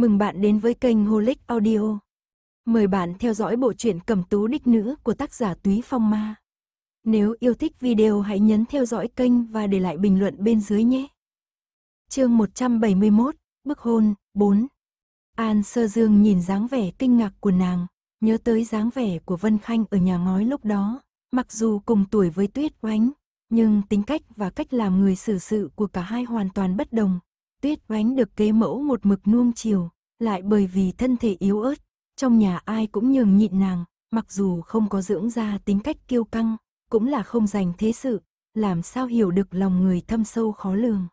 Mừng bạn đến với kênh Holic Audio. Mời bạn theo dõi bộ truyện Cẩm Tú Đích Nữ của tác giả Túy Phong Ma. Nếu yêu thích video hãy nhấn theo dõi kênh và để lại bình luận bên dưới nhé. Chương 171, Bức hôn 4. An Sơ Dương nhìn dáng vẻ kinh ngạc của nàng, nhớ tới dáng vẻ của Vân Khanh ở nhà ngói lúc đó, mặc dù cùng tuổi với Tuyết Oánh, nhưng tính cách và cách làm người xử sự của cả hai hoàn toàn bất đồng, Tuyết oánh được kế mẫu một mực nuông chiều, lại bởi vì thân thể yếu ớt, trong nhà ai cũng nhường nhịn nàng, mặc dù không có dưỡng ra tính cách kiêu căng, cũng là không dành thế sự, làm sao hiểu được lòng người thâm sâu khó lường.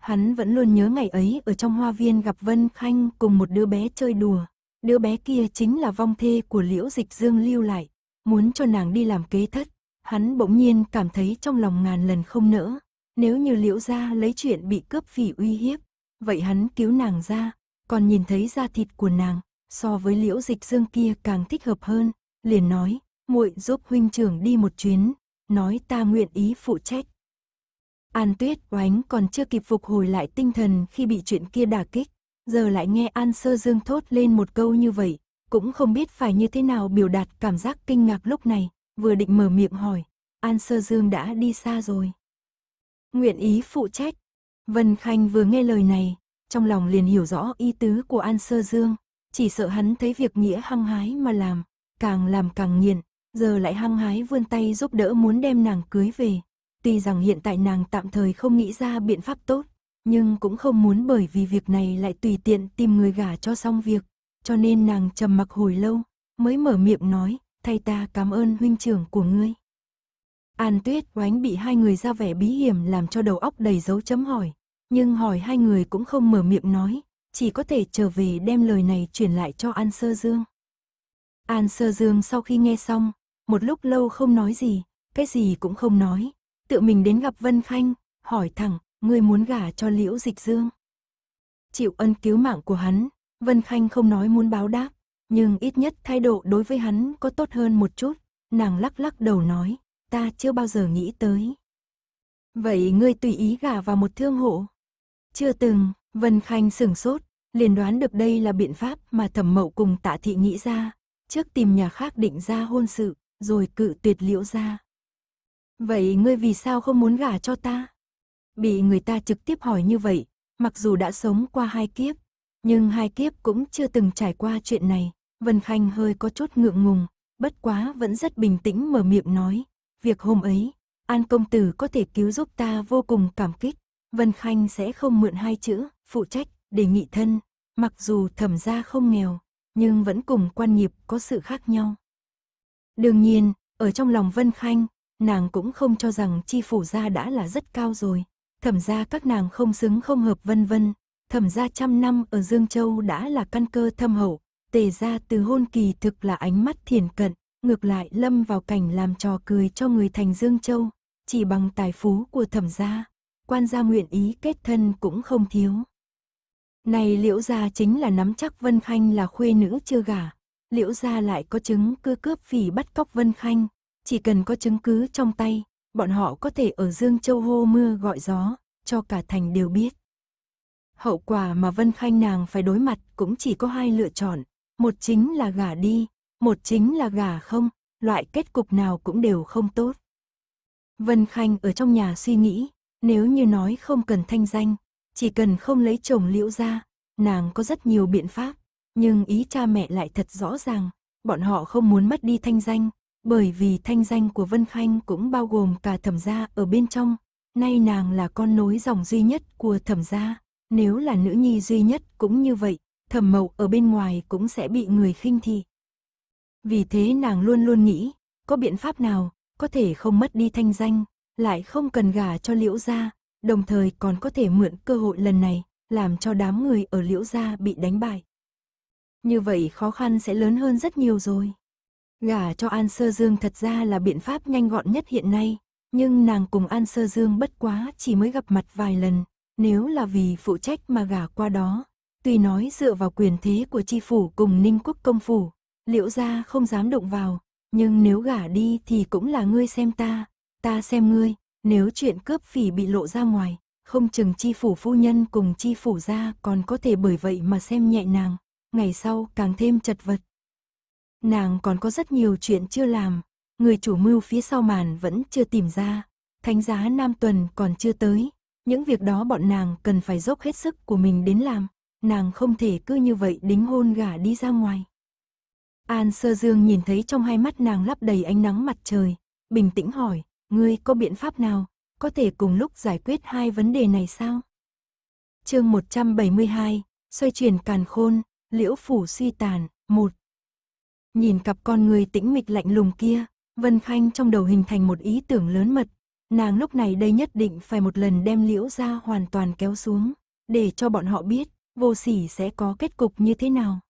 Hắn vẫn luôn nhớ ngày ấy ở trong hoa viên gặp Vân Khanh cùng một đứa bé chơi đùa. Đứa bé kia chính là vong thê của Liễu Dịch Dương lưu lại, muốn cho nàng đi làm kế thất. Hắn bỗng nhiên cảm thấy trong lòng ngàn lần không nỡ, nếu như liễu gia lấy chuyện bị cướp phỉ uy hiếp, vậy hắn cứu nàng ra, còn nhìn thấy da thịt của nàng, so với liễu dịch dương kia càng thích hợp hơn, liền nói, muội giúp huynh trưởng đi một chuyến, nói ta nguyện ý phụ trách. An tuyết oánh còn chưa kịp phục hồi lại tinh thần khi bị chuyện kia đả kích, giờ lại nghe An sơ dương thốt lên một câu như vậy, cũng không biết phải như thế nào biểu đạt cảm giác kinh ngạc lúc này, vừa định mở miệng hỏi, An sơ dương đã đi xa rồi nguyện ý phụ trách. Vân Khanh vừa nghe lời này, trong lòng liền hiểu rõ ý tứ của An Sơ Dương, chỉ sợ hắn thấy việc nghĩa hăng hái mà làm, càng làm càng nghiện, giờ lại hăng hái vươn tay giúp đỡ muốn đem nàng cưới về. Tuy rằng hiện tại nàng tạm thời không nghĩ ra biện pháp tốt, nhưng cũng không muốn bởi vì việc này lại tùy tiện tìm người gả cho xong việc, cho nên nàng trầm mặc hồi lâu, mới mở miệng nói, thay ta cảm ơn huynh trưởng của ngươi. An Tuyết oánh bị hai người ra vẻ bí hiểm làm cho đầu óc đầy dấu chấm hỏi. Nhưng hỏi hai người cũng không mở miệng nói, chỉ có thể trở về đem lời này chuyển lại cho An Sơ Dương. An Sơ Dương sau khi nghe xong, một lúc lâu không nói gì, cái gì cũng không nói. Tự mình đến gặp Vân Khanh, hỏi thẳng, ngươi muốn gả cho Liễu Dịch Dương. Chịu ân cứu mạng của hắn, Vân Khanh không nói muốn báo đáp, nhưng ít nhất thái độ đối với hắn có tốt hơn một chút. Nàng lắc lắc đầu nói, ta chưa bao giờ nghĩ tới. Vậy ngươi tùy ý gả vào một thương hộ? Chưa từng, Vân Khanh sửng sốt, liền đoán được đây là biện pháp mà thẩm mậu cùng tạ thị nghĩ ra, trước tìm nhà khác định ra hôn sự, rồi cự tuyệt liễu ra. Vậy ngươi vì sao không muốn gả cho ta? Bị người ta trực tiếp hỏi như vậy, mặc dù đã sống qua hai kiếp, nhưng hai kiếp cũng chưa từng trải qua chuyện này. Vân Khanh hơi có chút ngượng ngùng, bất quá vẫn rất bình tĩnh mở miệng nói, Việc hôm ấy, An công tử có thể cứu giúp ta vô cùng cảm kích. Vân Khanh sẽ không mượn hai chữ, phụ trách, đề nghị thân. Mặc dù thẩm gia không nghèo, nhưng vẫn cùng quan nghiệp có sự khác nhau. Đương nhiên, ở trong lòng Vân Khanh, nàng cũng không cho rằng chi phủ gia đã là rất cao rồi. Thẩm gia các nàng không xứng không hợp vân vân. Thẩm gia trăm năm ở Dương Châu đã là căn cơ thâm hậu. Tề gia từ hôn kỳ thực là ánh mắt thiền cận, ngược lại lâm vào cảnh làm trò cười cho người thành Dương Châu, chỉ bằng tài phú của thẩm gia, quan gia nguyện ý kết thân cũng không thiếu. Này liễu gia chính là nắm chắc Vân Khanh là khuê nữ chưa gả, liễu gia lại có chứng cứ cướp phỉ bắt cóc Vân Khanh, chỉ cần có chứng cứ trong tay, bọn họ có thể ở Dương Châu hô mưa gọi gió, cho cả thành đều biết. Hậu quả mà Vân Khanh nàng phải đối mặt cũng chỉ có hai lựa chọn, một chính là gả đi, một chính là gà không, loại kết cục nào cũng đều không tốt. Vân Khanh ở trong nhà suy nghĩ, nếu như nói không cần thanh danh, chỉ cần không lấy chồng liễu ra, nàng có rất nhiều biện pháp, nhưng ý cha mẹ lại thật rõ ràng, bọn họ không muốn mất đi thanh danh, bởi vì thanh danh của Vân Khanh cũng bao gồm cả thẩm gia ở bên trong, nay nàng là con nối dòng duy nhất của thẩm gia, nếu là nữ nhi duy nhất cũng như vậy, thẩm mậu ở bên ngoài cũng sẽ bị người khinh thị. Vì thế nàng luôn luôn nghĩ, có biện pháp nào, có thể không mất đi thanh danh, lại không cần gả cho liễu gia, đồng thời còn có thể mượn cơ hội lần này, làm cho đám người ở liễu gia bị đánh bại. Như vậy khó khăn sẽ lớn hơn rất nhiều rồi. Gả cho An Sơ Dương thật ra là biện pháp nhanh gọn nhất hiện nay, nhưng nàng cùng An Sơ Dương bất quá chỉ mới gặp mặt vài lần, nếu là vì phụ trách mà gả qua đó. Tuy nói dựa vào quyền thế của chi phủ cùng ninh quốc công phủ, liễu gia không dám động vào, nhưng nếu gả đi thì cũng là ngươi xem ta, ta xem ngươi, nếu chuyện cướp phỉ bị lộ ra ngoài, không chừng chi phủ phu nhân cùng chi phủ gia còn có thể bởi vậy mà xem nhẹ nàng, ngày sau càng thêm chật vật. Nàng còn có rất nhiều chuyện chưa làm, người chủ mưu phía sau màn vẫn chưa tìm ra, thánh giá Nam Tuần còn chưa tới, những việc đó bọn nàng cần phải dốc hết sức của mình đến làm, nàng không thể cứ như vậy đính hôn gả đi ra ngoài. An Sơ Dương nhìn thấy trong hai mắt nàng lấp đầy ánh nắng mặt trời, bình tĩnh hỏi, ngươi có biện pháp nào, có thể cùng lúc giải quyết hai vấn đề này sao? chương 172, xoay chuyển càn khôn, liễu phủ suy tàn, một Nhìn cặp con người tĩnh mịch lạnh lùng kia, Vân Khanh trong đầu hình thành một ý tưởng lớn mật, nàng lúc này đây nhất định phải một lần đem liễu ra hoàn toàn kéo xuống, để cho bọn họ biết, vô sỉ sẽ có kết cục như thế nào.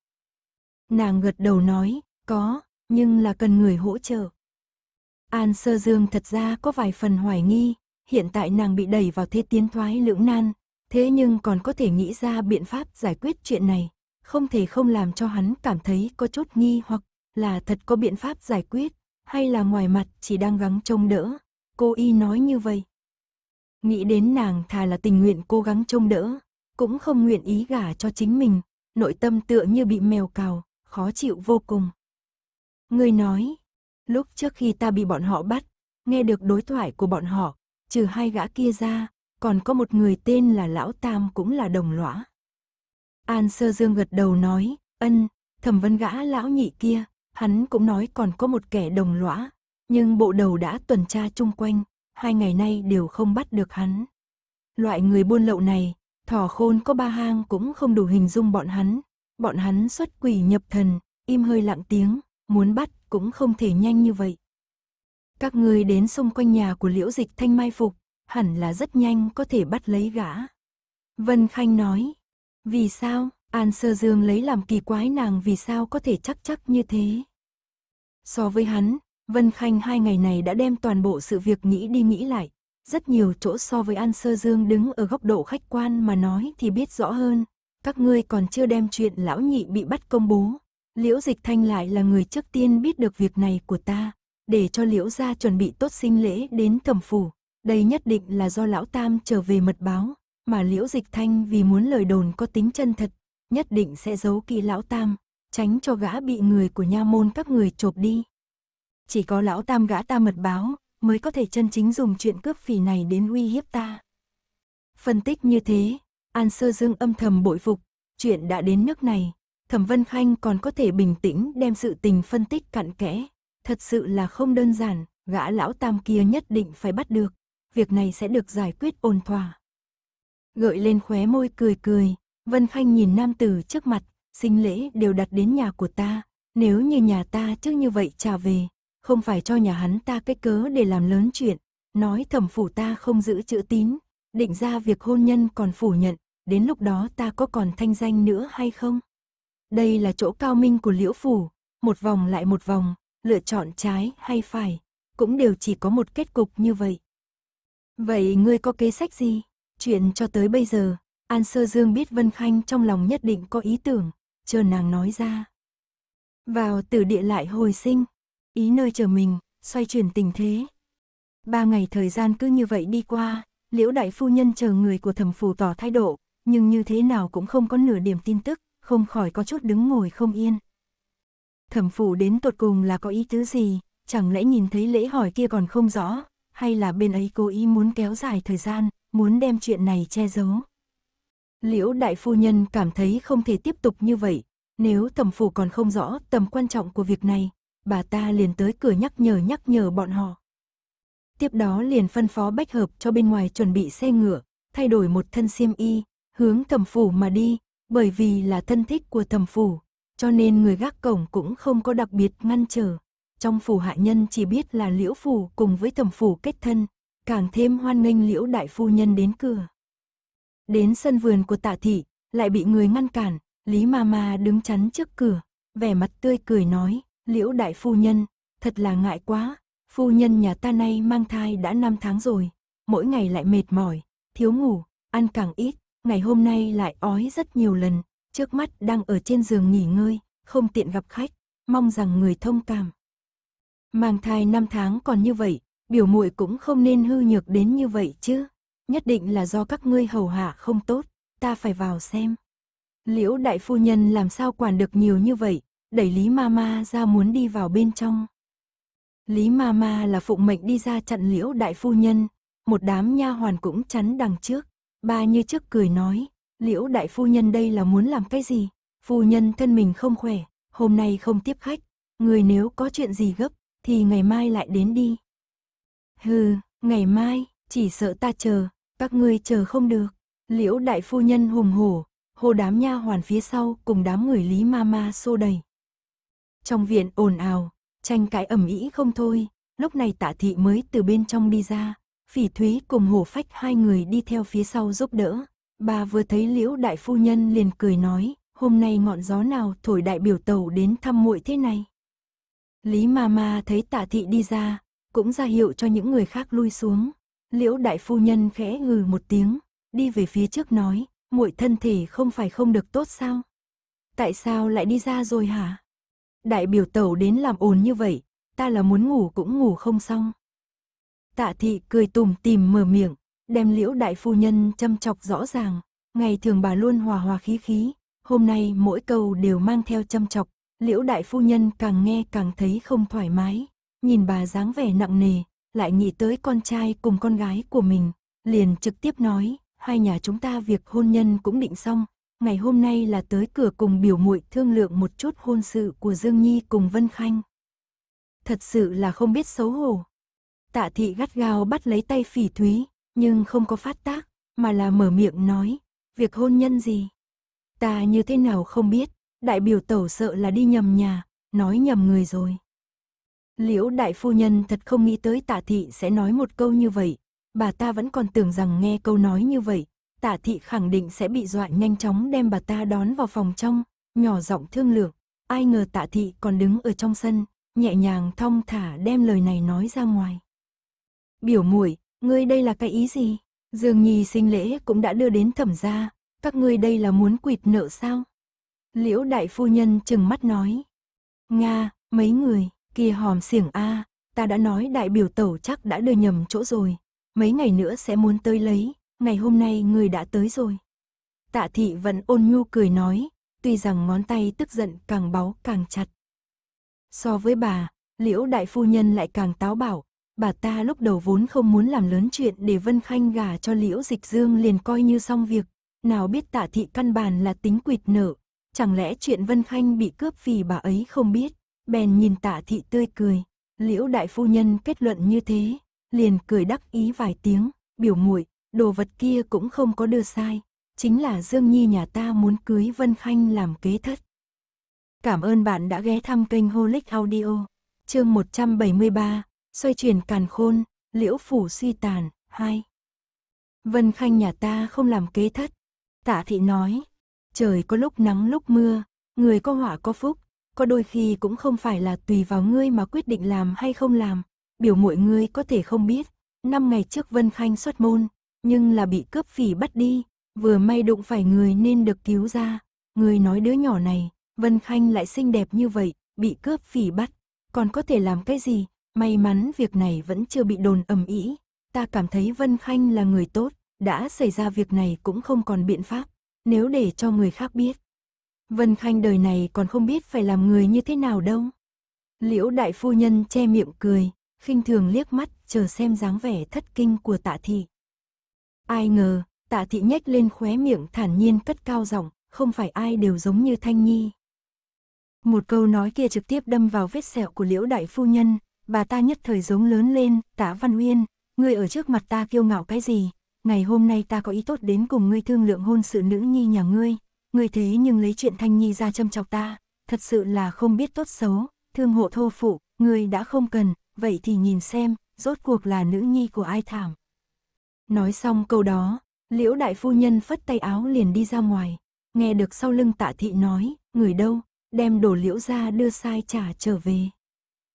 Nàng gật đầu nói, có, nhưng là cần người hỗ trợ. An Sơ Dương thật ra có vài phần hoài nghi, hiện tại nàng bị đẩy vào thế tiến thoái lưỡng nan, thế nhưng còn có thể nghĩ ra biện pháp giải quyết chuyện này, không thể không làm cho hắn cảm thấy có chút nghi hoặc là thật có biện pháp giải quyết, hay là ngoài mặt chỉ đang gắng trông đỡ, cô y nói như vậy. Nghĩ đến nàng thà là tình nguyện cố gắng trông đỡ, cũng không nguyện ý gả cho chính mình, nội tâm tựa như bị mèo cào, khó chịu vô cùng. Người nói, lúc trước khi ta bị bọn họ bắt, nghe được đối thoại của bọn họ, trừ hai gã kia ra, còn có một người tên là Lão Tam cũng là đồng lõa. An Sơ Dương gật đầu nói, ân, thẩm vấn gã lão nhị kia, hắn cũng nói còn có một kẻ đồng lõa, nhưng bộ đầu đã tuần tra chung quanh, hai ngày nay đều không bắt được hắn. Loại người buôn lậu này, thỏ khôn có ba hang cũng không đủ hình dung bọn hắn, Bọn hắn xuất quỷ nhập thần, im hơi lặng tiếng, muốn bắt cũng không thể nhanh như vậy. Các ngươi đến xung quanh nhà của liễu dịch thanh mai phục, hẳn là rất nhanh có thể bắt lấy gã. Vân Khanh nói, vì sao, An Sơ Dương lấy làm kỳ quái nàng vì sao có thể chắc chắc như thế. So với hắn, Vân Khanh hai ngày này đã đem toàn bộ sự việc nghĩ đi nghĩ lại. Rất nhiều chỗ so với An Sơ Dương đứng ở góc độ khách quan mà nói thì biết rõ hơn, các ngươi còn chưa đem chuyện lão nhị bị bắt công bố. Liễu Dịch Thanh lại là người trước tiên biết được việc này của ta, để cho Liễu gia chuẩn bị tốt sinh lễ đến thẩm phủ. Đây nhất định là do lão tam trở về mật báo, mà Liễu Dịch Thanh vì muốn lời đồn có tính chân thật, nhất định sẽ giấu kỹ lão tam, tránh cho gã bị người của nha môn các người chộp đi. Chỉ có lão tam gã ta mật báo, mới có thể chân chính dùng chuyện cướp phỉ này đến uy hiếp ta. Phân tích như thế, An Sơ Dương âm thầm bội phục, chuyện đã đến nước này, Thẩm Vân Khanh còn có thể bình tĩnh đem sự tình phân tích cặn kẽ, thật sự là không đơn giản, gã lão tam kia nhất định phải bắt được, việc này sẽ được giải quyết ổn thỏa. Gợi lên khóe môi cười cười, Vân Khanh nhìn nam tử trước mặt, sinh lễ đều đặt đến nhà của ta, nếu như nhà ta trước như vậy trả về, không phải cho nhà hắn ta cái cớ để làm lớn chuyện, nói thẩm phủ ta không giữ chữ tín, định ra việc hôn nhân còn phủ nhận, đến lúc đó ta có còn thanh danh nữa hay không? Đây là chỗ cao minh của liễu phủ, một vòng lại một vòng, lựa chọn trái hay phải, cũng đều chỉ có một kết cục như vậy. Vậy ngươi có kế sách gì? Chuyện cho tới bây giờ, An Sơ Dương biết Vân Khanh trong lòng nhất định có ý tưởng, chờ nàng nói ra. Vào tử địa lại hồi sinh, ý nơi chờ mình, xoay chuyển tình thế. Ba ngày thời gian cứ như vậy đi qua, liễu đại phu nhân chờ người của thẩm phủ tỏ thái độ, nhưng như thế nào cũng không có nửa điểm tin tức, không khỏi có chút đứng ngồi không yên. Thẩm phủ đến tột cùng là có ý tứ gì, chẳng lẽ nhìn thấy lễ hỏi kia còn không rõ, hay là bên ấy cố ý muốn kéo dài thời gian, muốn đem chuyện này che giấu. Liễu đại phu nhân cảm thấy không thể tiếp tục như vậy, nếu thẩm phủ còn không rõ tầm quan trọng của việc này, bà ta liền tới cửa nhắc nhở nhắc nhở bọn họ. Tiếp đó liền phân phó bách hợp cho bên ngoài chuẩn bị xe ngựa, thay đổi một thân xiêm y, hướng thẩm phủ mà đi, bởi vì là thân thích của thẩm phủ, cho nên người gác cổng cũng không có đặc biệt ngăn trở. Trong phủ hạ nhân chỉ biết là liễu phủ cùng với thẩm phủ kết thân, càng thêm hoan nghênh liễu đại phu nhân đến cửa. Đến sân vườn của tạ thị, lại bị người ngăn cản, Lý ma ma đứng chắn trước cửa, vẻ mặt tươi cười nói, liễu đại phu nhân, thật là ngại quá, phu nhân nhà ta nay mang thai đã 5 tháng rồi, mỗi ngày lại mệt mỏi, thiếu ngủ, ăn càng ít, ngày hôm nay lại ói rất nhiều lần, trước mắt đang ở trên giường nghỉ ngơi, không tiện gặp khách, mong rằng người thông cảm. Mang thai năm tháng còn như vậy, biểu muội cũng không nên hư nhược đến như vậy chứ, nhất định là do các ngươi hầu hạ không tốt, ta phải vào xem. Liễu đại phu nhân làm sao quản được nhiều như vậy, đẩy Lý Mama ra muốn đi vào bên trong. Lý Mama là phụng mệnh đi ra chặn Liễu đại phu nhân, một đám nha hoàn cũng chắn đằng trước, Ba như trước cười nói, liễu đại phu nhân đây là muốn làm cái gì? Phu nhân thân mình không khỏe, hôm nay không tiếp khách, người nếu có chuyện gì gấp, thì ngày mai lại đến đi. Hừ, ngày mai, chỉ sợ ta chờ, các ngươi chờ không được. Liễu đại phu nhân hùng hổ, hô đám nha hoàn phía sau cùng đám người Lý Ma Ma xô đầy Trong viện ồn ào, tranh cãi ẩm ý không thôi, lúc này tạ thị mới từ bên trong đi ra, Phỉ Thúy cùng Hổ Phách hai người đi theo phía sau giúp đỡ. Bà vừa thấy Liễu đại phu nhân liền cười nói, hôm nay ngọn gió nào thổi đại biểu tàu đến thăm muội thế này. Lý ma ma thấy tạ thị đi ra, cũng ra hiệu cho những người khác lui xuống. Liễu đại phu nhân khẽ ngừ một tiếng, đi về phía trước nói, muội thân thể không phải không được tốt sao? Tại sao lại đi ra rồi hả? Đại biểu tàu đến làm ồn như vậy, ta là muốn ngủ cũng ngủ không xong. Tạ thị cười tùm tìm mở miệng, đem liễu đại phu nhân châm chọc rõ ràng. Ngày thường bà luôn hòa hòa khí khí, hôm nay mỗi câu đều mang theo châm chọc. Liễu đại phu nhân càng nghe càng thấy không thoải mái. Nhìn bà dáng vẻ nặng nề, lại nghĩ tới con trai cùng con gái của mình. Liền trực tiếp nói, hai nhà chúng ta việc hôn nhân cũng định xong. Ngày hôm nay là tới cửa cùng biểu muội thương lượng một chút hôn sự của Dương Nhi cùng Vân Khanh. Thật sự là không biết xấu hổ, Tạ thị gắt gao bắt lấy tay phỉ thúy, nhưng không có phát tác, mà là mở miệng nói, việc hôn nhân gì? Ta như thế nào không biết, đại biểu tẩu sợ là đi nhầm nhà, nói nhầm người rồi. Liễu đại phu nhân thật không nghĩ tới tạ thị sẽ nói một câu như vậy, bà ta vẫn còn tưởng rằng nghe câu nói như vậy, tạ thị khẳng định sẽ bị dọa nhanh chóng đem bà ta đón vào phòng trong, nhỏ giọng thương lượng, ai ngờ tạ thị còn đứng ở trong sân, nhẹ nhàng thong thả đem lời này nói ra ngoài. Biểu muội, ngươi đây là cái ý gì? Dương Nhi sinh lễ cũng đã đưa đến thẩm gia, các ngươi đây là muốn quỵt nợ sao? Liễu đại phu nhân chừng mắt nói. Nga, mấy người, kia hòm xiểng A, ta đã nói đại biểu tẩu chắc đã đưa nhầm chỗ rồi. Mấy ngày nữa sẽ muốn tới lấy, ngày hôm nay người đã tới rồi. Tạ thị vẫn ôn nhu cười nói, tuy rằng ngón tay tức giận càng báu càng chặt. So với bà, liễu đại phu nhân lại càng táo bảo, bà ta lúc đầu vốn không muốn làm lớn chuyện để Vân Khanh gả cho Liễu Dịch Dương liền coi như xong việc. Nào biết tạ thị căn bản là tính quỵt nợ, chẳng lẽ chuyện Vân Khanh bị cướp vì bà ấy không biết, bèn nhìn tạ thị tươi cười. Liễu đại phu nhân kết luận như thế, liền cười đắc ý vài tiếng, biểu muội đồ vật kia cũng không có đưa sai, chính là Dương Nhi nhà ta muốn cưới Vân Khanh làm kế thất. Cảm ơn bạn đã ghé thăm kênh Holic Audio, chương 173 xoay chuyển càn khôn, liễu phủ suy tàn, hai. Vân Khanh nhà ta không làm kế thất. Tạ thị nói, trời có lúc nắng lúc mưa, người có họa có phúc, có đôi khi cũng không phải là tùy vào ngươi mà quyết định làm hay không làm, biểu muội ngươi có thể không biết, năm ngày trước Vân Khanh xuất môn, nhưng là bị cướp phỉ bắt đi, vừa may đụng phải người nên được cứu ra, người nói đứa nhỏ này, Vân Khanh lại xinh đẹp như vậy, bị cướp phỉ bắt, còn có thể làm cái gì, May mắn việc này vẫn chưa bị đồn ầm ĩ. Ta cảm thấy Vân Khanh là người tốt, đã xảy ra việc này cũng không còn biện pháp, nếu để cho người khác biết. Vân Khanh đời này còn không biết phải làm người như thế nào đâu. Liễu đại phu nhân che miệng cười, khinh thường liếc mắt chờ xem dáng vẻ thất kinh của tạ thị. Ai ngờ, tạ thị nhếch lên khóe miệng thản nhiên cất cao giọng, không phải ai đều giống như Thanh Nhi. Một câu nói kia trực tiếp đâm vào vết sẹo của liễu đại phu nhân, bà ta nhất thời giống lớn lên, tả Văn Uyên, ngươi ở trước mặt ta kiêu ngạo cái gì, ngày hôm nay ta có ý tốt đến cùng ngươi thương lượng hôn sự nữ nhi nhà ngươi, ngươi thế nhưng lấy chuyện Thanh Nhi ra châm chọc ta, thật sự là không biết tốt xấu, thương hộ thô phụ, ngươi đã không cần, vậy thì nhìn xem, rốt cuộc là nữ nhi của ai thảm. Nói xong câu đó, liễu đại phu nhân phất tay áo liền đi ra ngoài, nghe được sau lưng tạ thị nói, người đâu, đem đồ liễu ra đưa sai trả trở về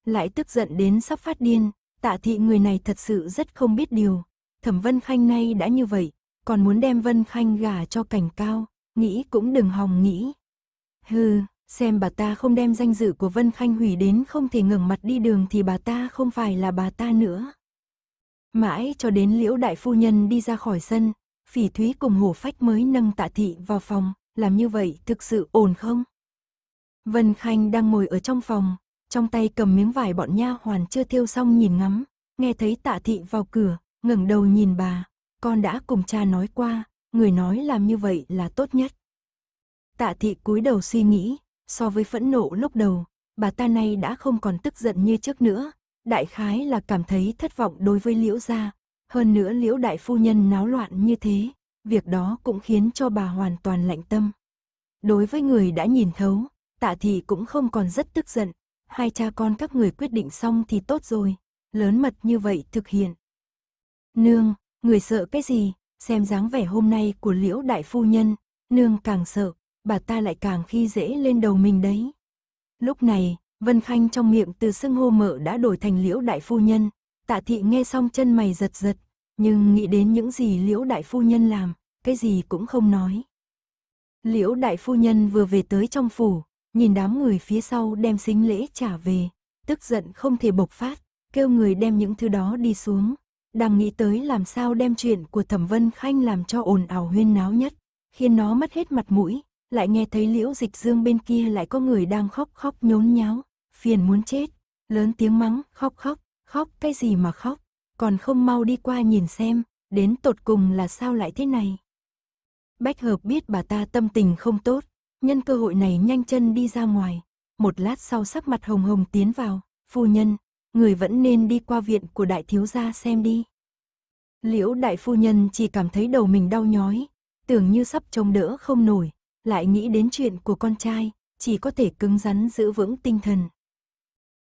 lại tức giận đến sắp phát điên, tạ thị người này thật sự rất không biết điều. Thẩm Vân Khanh nay đã như vậy, còn muốn đem Vân Khanh gả cho cảnh cao, nghĩ cũng đừng hòng nghĩ. Hừ, xem bà ta không đem danh dự của Vân Khanh hủy đến không thể ngẩng mặt đi đường thì bà ta không phải là bà ta nữa. Mãi cho đến liễu đại phu nhân đi ra khỏi sân, phỉ thúy cùng hổ phách mới nâng tạ thị vào phòng, làm như vậy thực sự ổn không? Vân Khanh đang ngồi ở trong phòng, trong tay cầm miếng vải bọn nha hoàn chưa thiêu xong nhìn ngắm, nghe thấy tạ thị vào cửa, ngẩng đầu nhìn bà, con đã cùng cha nói qua, người nói làm như vậy là tốt nhất. Tạ thị cúi đầu suy nghĩ, so với phẫn nộ lúc đầu, bà ta nay đã không còn tức giận như trước nữa, đại khái là cảm thấy thất vọng đối với liễu gia, hơn nữa liễu đại phu nhân náo loạn như thế, việc đó cũng khiến cho bà hoàn toàn lạnh tâm. Đối với người đã nhìn thấu, tạ thị cũng không còn rất tức giận, hai cha con các người quyết định xong thì tốt rồi, lớn mật như vậy thực hiện. Nương, người sợ cái gì, xem dáng vẻ hôm nay của liễu đại phu nhân, nương càng sợ, bà ta lại càng khi dễ lên đầu mình đấy. Lúc này, Vân Khanh trong miệng từ xưng hô mợ đã đổi thành liễu đại phu nhân, tạ thị nghe xong chân mày giật giật, nhưng nghĩ đến những gì liễu đại phu nhân làm, cái gì cũng không nói. Liễu đại phu nhân vừa về tới trong phủ, nhìn đám người phía sau đem xính lễ trả về, tức giận không thể bộc phát, kêu người đem những thứ đó đi xuống. Đang nghĩ tới làm sao đem chuyện của Thẩm Vân Khanh làm cho ồn ào huyên náo nhất, khiến nó mất hết mặt mũi, lại nghe thấy liễu dịch dương bên kia lại có người đang khóc khóc nhốn nháo, phiền muốn chết, lớn tiếng mắng, khóc khóc, khóc cái gì mà khóc, còn không mau đi qua nhìn xem, đến tột cùng là sao lại thế này. Bách hợp biết bà ta tâm tình không tốt, nhân cơ hội này nhanh chân đi ra ngoài. Một lát sau sắc mặt hồng hồng tiến vào, phu nhân, người vẫn nên đi qua viện của đại thiếu gia xem đi. Liễu đại phu nhân chỉ cảm thấy đầu mình đau nhói, tưởng như sắp chống đỡ không nổi, lại nghĩ đến chuyện của con trai, chỉ có thể cứng rắn giữ vững tinh thần.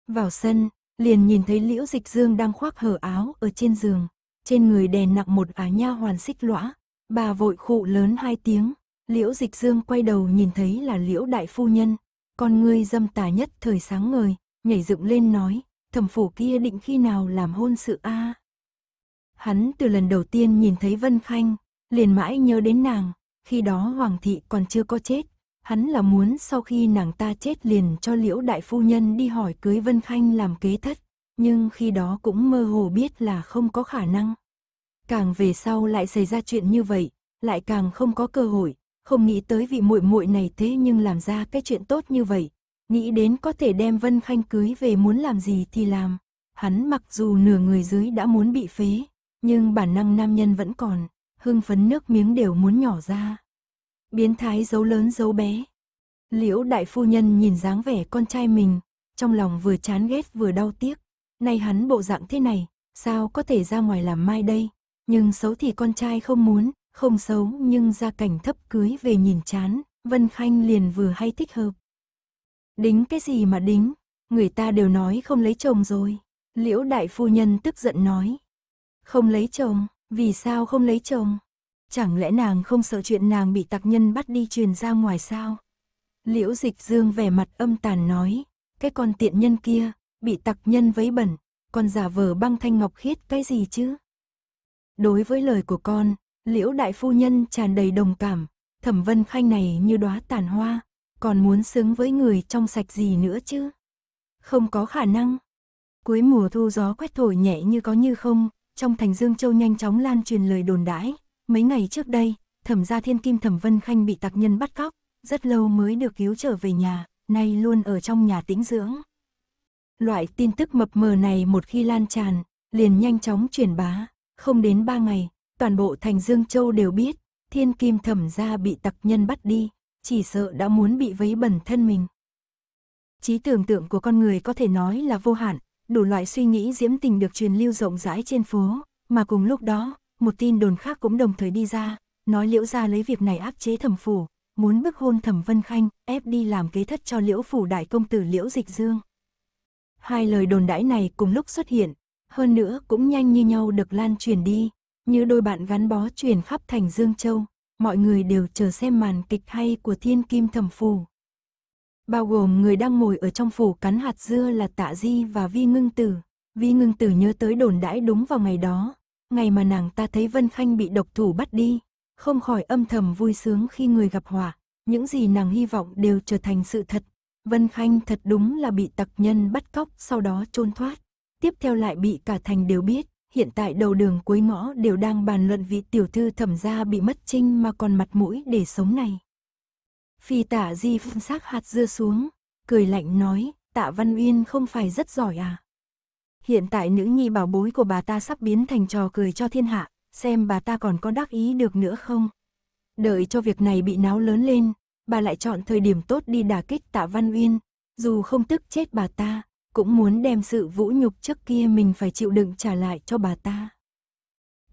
Vào sân, liền nhìn thấy Liễu Dịch Dương đang khoác hở áo ở trên giường, trên người đè nặng một á nha hoàn xích lõa, bà vội khụ lớn hai tiếng, Liễu Dịch Dương quay đầu nhìn thấy là Liễu Đại Phu Nhân, con ngươi dâm tà nhất thời sáng ngời, nhảy dựng lên nói, thẩm phủ kia định khi nào làm hôn sự a Hắn từ lần đầu tiên nhìn thấy Vân Khanh, liền mãi nhớ đến nàng, khi đó Hoàng thị còn chưa có chết, hắn là muốn sau khi nàng ta chết liền cho Liễu Đại Phu Nhân đi hỏi cưới Vân Khanh làm kế thất, nhưng khi đó cũng mơ hồ biết là không có khả năng. Càng về sau lại xảy ra chuyện như vậy, lại càng không có cơ hội, không nghĩ tới vị muội muội này thế nhưng làm ra cái chuyện tốt như vậy, nghĩ đến có thể đem Vân Khanh cưới về muốn làm gì thì làm. Hắn mặc dù nửa người dưới đã muốn bị phế, nhưng bản năng nam nhân vẫn còn, hưng phấn nước miếng đều muốn nhỏ ra. Biến thái giấu lớn giấu bé. Liễu đại phu nhân nhìn dáng vẻ con trai mình, trong lòng vừa chán ghét vừa đau tiếc. Nay hắn bộ dạng thế này, sao có thể ra ngoài làm mai đây? Nhưng xấu thì con trai không muốn, không xấu nhưng gia cảnh thấp cưới về nhìn chán, Vân Khanh liền vừa hay thích hợp. Đính cái gì mà đính, người ta đều nói không lấy chồng rồi. Liễu đại phu nhân tức giận nói. Không lấy chồng, vì sao không lấy chồng? Chẳng lẽ nàng không sợ chuyện nàng bị tặc nhân bắt đi truyền ra ngoài sao? Liễu dịch dương vẻ mặt âm tàn nói, cái con tiện nhân kia, bị tặc nhân vấy bẩn, còn giả vờ băng thanh ngọc khiết cái gì chứ? Đối với lời của con, Liễu đại phu nhân tràn đầy đồng cảm, thẩm vân khanh này như đóa tàn hoa, còn muốn sướng với người trong sạch gì nữa chứ? Không có khả năng. Cuối mùa thu gió quét thổi nhẹ như có như không, trong thành Dương Châu nhanh chóng lan truyền lời đồn đãi. Mấy ngày trước đây, thẩm gia thiên kim thẩm vân khanh bị tặc nhân bắt cóc, rất lâu mới được cứu trở về nhà, nay luôn ở trong nhà tĩnh dưỡng. Loại tin tức mập mờ này một khi lan tràn, liền nhanh chóng truyền bá, không đến ba ngày, toàn bộ thành Dương Châu đều biết, thiên kim thẩm gia bị tặc nhân bắt đi, chỉ sợ đã muốn bị vấy bẩn thân mình. Trí tưởng tượng của con người có thể nói là vô hạn, đủ loại suy nghĩ diễm tình được truyền lưu rộng rãi trên phố, mà cùng lúc đó, một tin đồn khác cũng đồng thời đi ra, nói liễu ra lấy việc này áp chế thẩm phủ, muốn bức hôn thẩm Vân Khanh, ép đi làm kế thất cho liễu phủ đại công tử liễu dịch dương. Hai lời đồn đãi này cùng lúc xuất hiện, hơn nữa cũng nhanh như nhau được lan truyền đi, như đôi bạn gắn bó truyền khắp thành Dương Châu, mọi người đều chờ xem màn kịch hay của thiên kim thẩm Phủ. Bao gồm người đang ngồi ở trong phủ cắn hạt dưa là Tạ Di và Vi Ngưng Tử. Vi Ngưng Tử nhớ tới đồn đãi đúng vào ngày đó, ngày mà nàng ta thấy Vân Khanh bị độc thủ bắt đi, không khỏi âm thầm vui sướng khi người gặp họa, những gì nàng hy vọng đều trở thành sự thật. Vân Khanh thật đúng là bị tặc nhân bắt cóc sau đó trôn thoát, tiếp theo lại bị cả thành đều biết hiện tại đầu đường cuối ngõ đều đang bàn luận vị tiểu thư thẩm gia bị mất trinh mà còn mặt mũi để sống này. Phi tả di phun xác hạt dưa xuống, cười lạnh nói, tạ Văn Uyên không phải rất giỏi à. Hiện tại nữ nhi bảo bối của bà ta sắp biến thành trò cười cho thiên hạ, xem bà ta còn có đắc ý được nữa không. Đợi cho việc này bị náo lớn lên, bà lại chọn thời điểm tốt đi đả kích tạ Văn Uyên, dù không tức chết bà ta, cũng muốn đem sự vũ nhục trước kia mình phải chịu đựng trả lại cho bà ta.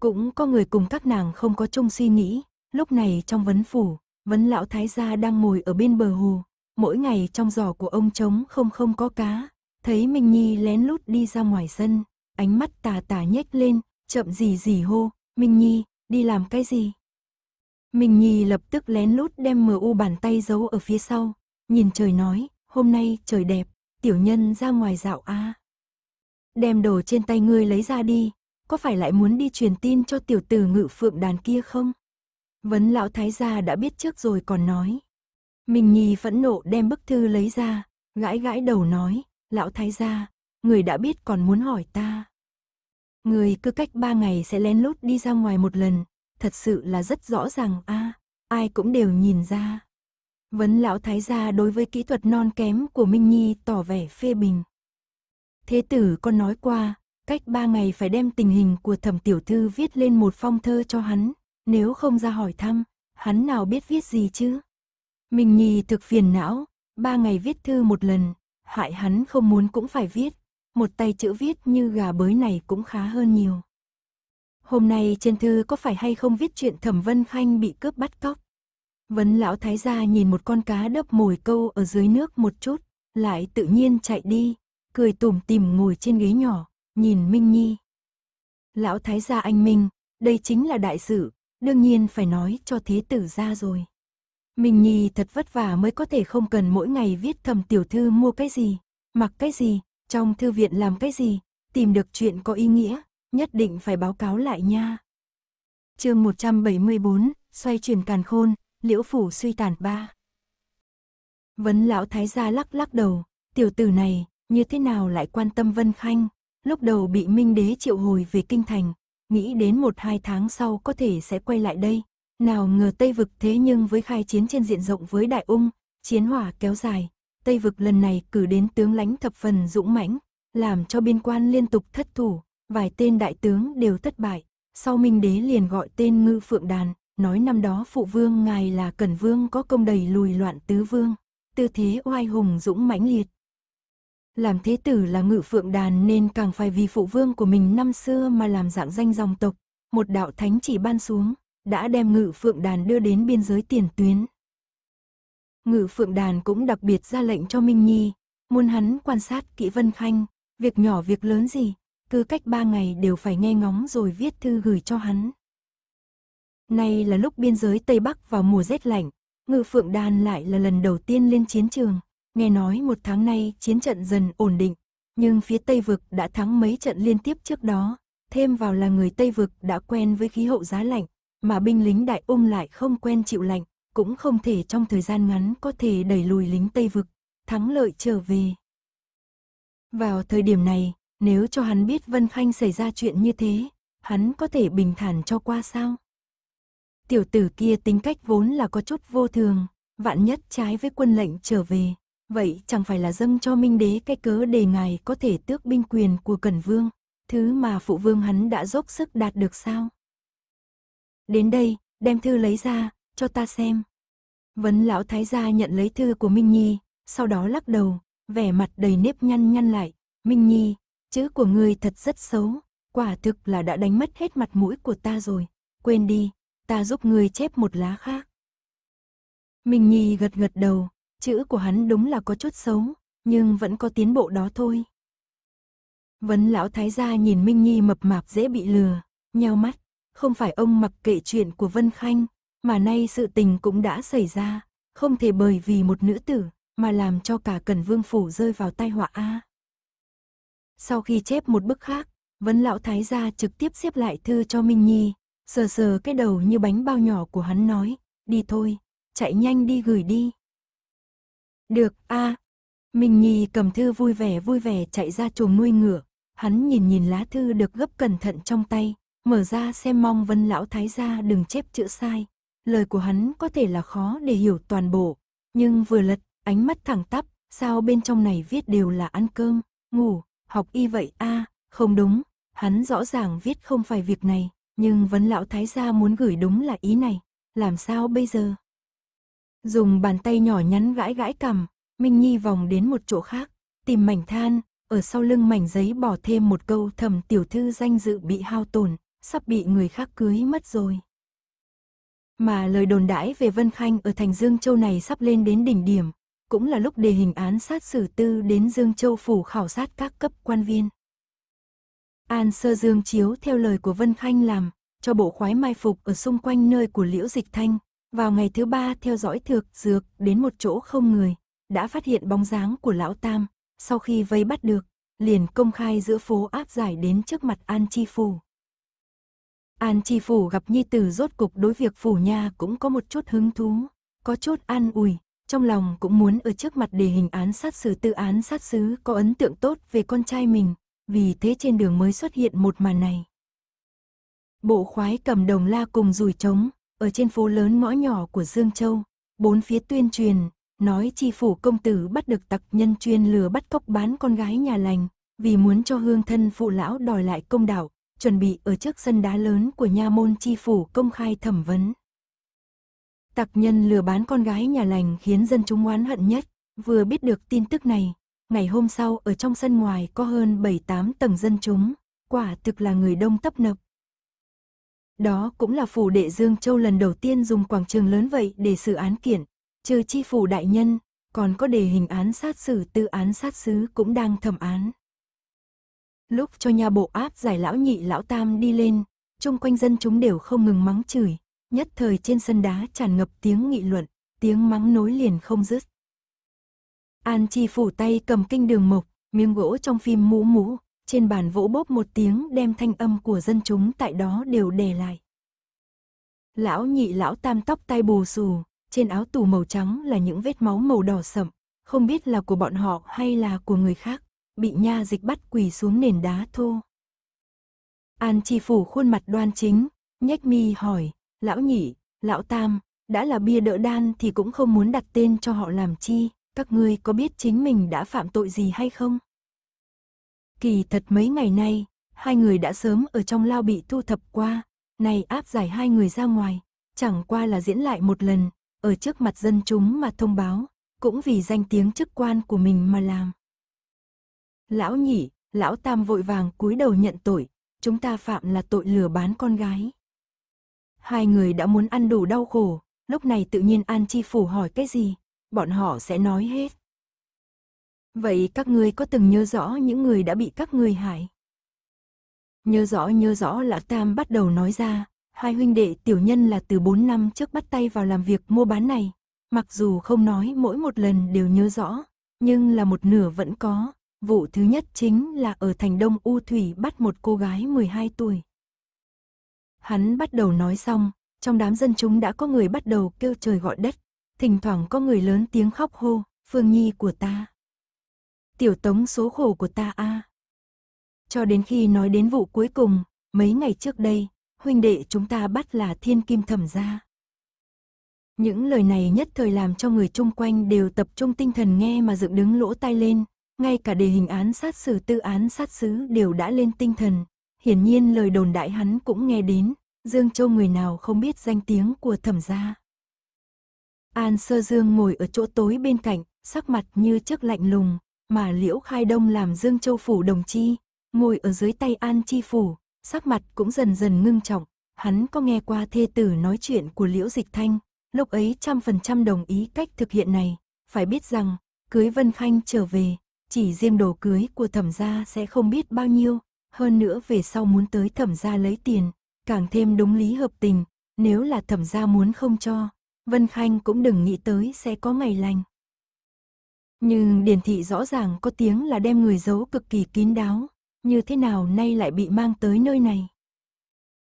Cũng có người cùng các nàng không có chung suy nghĩ, lúc này trong vấn phủ, vấn lão thái gia đang ngồi ở bên bờ hồ, mỗi ngày trong giỏ của ông trống không không có cá, thấy Minh Nhi lén lút đi ra ngoài sân, ánh mắt tà tà nhếch lên, chậm gì gì hô, Minh Nhi, đi làm cái gì? Minh Nhi lập tức lén lút đem mờ u bàn tay giấu ở phía sau, nhìn trời nói, hôm nay trời đẹp, tiểu nhân ra ngoài dạo a. Đem đồ trên tay ngươi lấy ra đi, có phải lại muốn đi truyền tin cho tiểu tử ngự phượng đàn kia không? Vấn lão thái gia đã biết trước rồi còn nói. Mình nhì phẫn nộ đem bức thư lấy ra, gãi gãi đầu nói, lão thái gia, người đã biết còn muốn hỏi ta. Người cứ cách ba ngày sẽ lén lút đi ra ngoài một lần, thật sự là rất rõ ràng a à, ai cũng đều nhìn ra. Vấn lão thái gia đối với kỹ thuật non kém của Minh Nhi tỏ vẻ phê bình. Thế tử con nói qua, cách ba ngày phải đem tình hình của thẩm tiểu thư viết lên một phong thơ cho hắn, nếu không ra hỏi thăm, hắn nào biết viết gì chứ? Minh Nhi thực phiền não, ba ngày viết thư một lần, hại hắn không muốn cũng phải viết, một tay chữ viết như gà bới này cũng khá hơn nhiều. Hôm nay trên thư có phải hay không viết chuyện Thẩm Vân Khanh bị cướp bắt cóc? Vấn lão thái gia nhìn một con cá đớp mồi câu ở dưới nước một chút, lại tự nhiên chạy đi, cười tủm tỉm ngồi trên ghế nhỏ, nhìn Minh Nhi. Lão thái gia anh Minh, đây chính là đại sự, đương nhiên phải nói cho thế tử ra rồi. Minh Nhi thật vất vả mới có thể không cần mỗi ngày viết thầm tiểu thư mua cái gì, mặc cái gì, trong thư viện làm cái gì, tìm được chuyện có ý nghĩa, nhất định phải báo cáo lại nha. chương 174, xoay chuyển càn khôn, liễu phủ suy tàn ba. Vấn lão thái gia lắc lắc đầu, tiểu tử này, như thế nào lại quan tâm Vân Khanh, lúc đầu bị Minh Đế triệu hồi về kinh thành, nghĩ đến một hai tháng sau có thể sẽ quay lại đây. Nào ngờ Tây Vực thế nhưng với khai chiến trên diện rộng với Đại Ung, chiến hỏa kéo dài, Tây Vực lần này cử đến tướng lãnh thập phần dũng mãnh, làm cho biên quan liên tục thất thủ, vài tên đại tướng đều thất bại. Sau Minh Đế liền gọi tên Ngư Phượng Đàn, nói năm đó phụ vương ngài là Cẩn Vương có công đầy lùi loạn tứ vương, tư thế oai hùng dũng mãnh liệt. Làm thế tử là ngự phượng đàn nên càng phải vì phụ vương của mình năm xưa mà làm dạng danh dòng tộc, một đạo thánh chỉ ban xuống, đã đem ngự phượng đàn đưa đến biên giới tiền tuyến. Ngự phượng đàn cũng đặc biệt ra lệnh cho Minh Nhi, muốn hắn quan sát kỹ Vân Khanh, việc nhỏ việc lớn gì, cứ cách ba ngày đều phải nghe ngóng rồi viết thư gửi cho hắn. Nay là lúc biên giới Tây Bắc vào mùa rét lạnh, Ngự Phượng Đan lại là lần đầu tiên lên chiến trường. Nghe nói một tháng nay chiến trận dần ổn định, nhưng phía Tây Vực đã thắng mấy trận liên tiếp trước đó. Thêm vào là người Tây Vực đã quen với khí hậu giá lạnh, mà binh lính Đại Ung lại không quen chịu lạnh, cũng không thể trong thời gian ngắn có thể đẩy lùi lính Tây Vực, thắng lợi trở về. Vào thời điểm này, nếu cho hắn biết Vân Khanh xảy ra chuyện như thế, hắn có thể bình thản cho qua sao? tiểu tử kia tính cách vốn là có chút vô thường, vạn nhất trái với quân lệnh trở về, vậy chẳng phải là dâng cho Minh Đế cái cớ để ngài có thể tước binh quyền của Cẩn Vương, thứ mà phụ vương hắn đã dốc sức đạt được sao? Đến đây, đem thư lấy ra, cho ta xem. Vấn lão thái gia nhận lấy thư của Minh Nhi, sau đó lắc đầu, vẻ mặt đầy nếp nhăn nhăn lại. Minh Nhi, chữ của ngươi thật rất xấu, quả thực là đã đánh mất hết mặt mũi của ta rồi. Quên đi, ta giúp ngươi chép một lá khác. Minh Nhi gật gật đầu, chữ của hắn đúng là có chút xấu, nhưng vẫn có tiến bộ đó thôi. Vấn lão thái gia nhìn Minh Nhi mập mạp dễ bị lừa, nheo mắt, không phải ông mặc kệ chuyện của Vân Khanh, mà nay sự tình cũng đã xảy ra, không thể bởi vì một nữ tử mà làm cho cả Cần Vương phủ rơi vào tai họa a. Sau khi chép một bức khác, Vấn lão thái gia trực tiếp xếp lại thư cho Minh Nhi, sờ sờ cái đầu như bánh bao nhỏ của hắn nói, đi thôi, chạy nhanh đi gửi đi. Được, a à. Mình nhì cầm thư vui vẻ vui vẻ chạy ra chuồng nuôi ngựa, hắn nhìn nhìn lá thư được gấp cẩn thận trong tay, mở ra xem mong vân lão thái gia đừng chép chữ sai. Lời của hắn có thể là khó để hiểu toàn bộ, nhưng vừa lật, ánh mắt thẳng tắp, sao bên trong này viết đều là ăn cơm, ngủ, học y vậy a à, không đúng, hắn rõ ràng viết không phải việc này, nhưng vấn lão thái gia muốn gửi đúng là ý này, làm sao bây giờ? Dùng bàn tay nhỏ nhắn gãi gãi cầm, Minh Nhi vòng đến một chỗ khác, tìm mảnh than, ở sau lưng mảnh giấy bỏ thêm một câu thầm tiểu thư danh dự bị hao tổn, sắp bị người khác cưới mất rồi. Mà lời đồn đãi về Vân Khanh ở thành Dương Châu này sắp lên đến đỉnh điểm, cũng là lúc đề hình án sát xử tư đến Dương Châu phủ khảo sát các cấp quan viên. An Sơ Dương chiếu theo lời của Vân Khanh làm, cho bộ khoái mai phục ở xung quanh nơi của Liễu Dịch Thanh. Vào ngày thứ ba theo dõi thược dược đến một chỗ không người, đã phát hiện bóng dáng của Lão Tam. Sau khi vây bắt được, liền công khai giữa phố áp giải đến trước mặt An Chi Phủ. An Chi Phủ gặp Nhi Tử rốt cục đối việc phủ nha cũng có một chút hứng thú, có chút an ủi, trong lòng cũng muốn ở trước mặt để hình án sát xử tư án sát sứ có ấn tượng tốt về con trai mình, vì thế trên đường mới xuất hiện một màn này. Bộ khoái cầm đồng la cùng rùi trống, ở trên phố lớn ngõ nhỏ của Dương Châu, bốn phía tuyên truyền, nói chi phủ công tử bắt được tặc nhân chuyên lừa bắt cóc bán con gái nhà lành, vì muốn cho hương thân phụ lão đòi lại công đạo, chuẩn bị ở trước sân đá lớn của nha môn chi phủ công khai thẩm vấn. Tặc nhân lừa bán con gái nhà lành khiến dân chúng oán hận nhất, vừa biết được tin tức này, ngày hôm sau ở trong sân ngoài có hơn 7-8 tầng dân chúng, quả thực là người đông tấp nập. Đó cũng là phủ đệ Dương Châu lần đầu tiên dùng quảng trường lớn vậy để xử án kiện, trừ chi phủ đại nhân, còn có đề hình án sát xử tư án sát sứ cũng đang thẩm án. Lúc cho nhà bộ áp giải lão nhị lão tam đi lên, chung quanh dân chúng đều không ngừng mắng chửi, nhất thời trên sân đá tràn ngập tiếng nghị luận, tiếng mắng nối liền không dứt. An Chi phủ tay cầm kinh đường mộc, miếng gỗ trong phim mũ mũ, trên bàn vỗ bóp một tiếng đem thanh âm của dân chúng tại đó đều đè lại. Lão nhị lão tam tóc tai bù xù, trên áo tù màu trắng là những vết máu màu đỏ sậm, không biết là của bọn họ hay là của người khác, bị nha dịch bắt quỳ xuống nền đá thô. An Chi phủ khuôn mặt đoan chính, nhếch mi hỏi, lão nhị, lão tam, đã là bia đỡ đan thì cũng không muốn đặt tên cho họ làm chi các ngươi có biết chính mình đã phạm tội gì hay không? Kỳ thật mấy ngày nay, hai người đã sớm ở trong lao bị thu thập qua, nay áp giải hai người ra ngoài, chẳng qua là diễn lại một lần, ở trước mặt dân chúng mà thông báo, cũng vì danh tiếng chức quan của mình mà làm. Lão nhỉ, lão tam vội vàng cúi đầu nhận tội, chúng ta phạm là tội lừa bán con gái. Hai người đã muốn ăn đủ đau khổ, lúc này tự nhiên An Chi Phủ hỏi cái gì, bọn họ sẽ nói hết. Vậy các ngươi có từng nhớ rõ những người đã bị các ngươi hại? Nhớ rõ nhớ rõ là Tam bắt đầu nói ra, hai huynh đệ tiểu nhân là từ 4 năm trước bắt tay vào làm việc mua bán này. Mặc dù không nói mỗi một lần đều nhớ rõ, nhưng là một nửa vẫn có. Vụ thứ nhất chính là ở thành Đông U Thủy bắt một cô gái 12 tuổi. Hắn bắt đầu nói xong, trong đám dân chúng đã có người bắt đầu kêu trời gọi đất, thỉnh thoảng có người lớn tiếng khóc hô, Phương Nhi của ta. Tiểu tống số khổ của ta a. Cho đến khi nói đến vụ cuối cùng, mấy ngày trước đây, huynh đệ chúng ta bắt là thiên kim thẩm gia. Những lời này nhất thời làm cho người chung quanh đều tập trung tinh thần nghe mà dựng đứng lỗ tai lên, ngay cả đề hình án sát xử tư án sát xứ đều đã lên tinh thần. Hiển nhiên lời đồn đại hắn cũng nghe đến, Dương Châu người nào không biết danh tiếng của thẩm gia. An Sơ Dương ngồi ở chỗ tối bên cạnh, sắc mặt như trước lạnh lùng, mà Liễu Khai Đông làm Dương Châu Phủ đồng chi, ngồi ở dưới tay An Chi Phủ, sắc mặt cũng dần dần ngưng trọng. Hắn có nghe qua thê tử nói chuyện của Liễu Dịch Thanh, lúc ấy trăm phần trăm đồng ý cách thực hiện này. Phải biết rằng, cưới Vân Khanh trở về, chỉ riêng đồ cưới của thẩm gia sẽ không biết bao nhiêu. Hơn nữa về sau muốn tới thẩm gia lấy tiền, càng thêm đúng lý hợp tình, nếu là thẩm gia muốn không cho, Vân Khanh cũng đừng nghĩ tới sẽ có ngày lành. Nhưng Điền Thị rõ ràng có tiếng là đem người giấu cực kỳ kín đáo, như thế nào nay lại bị mang tới nơi này.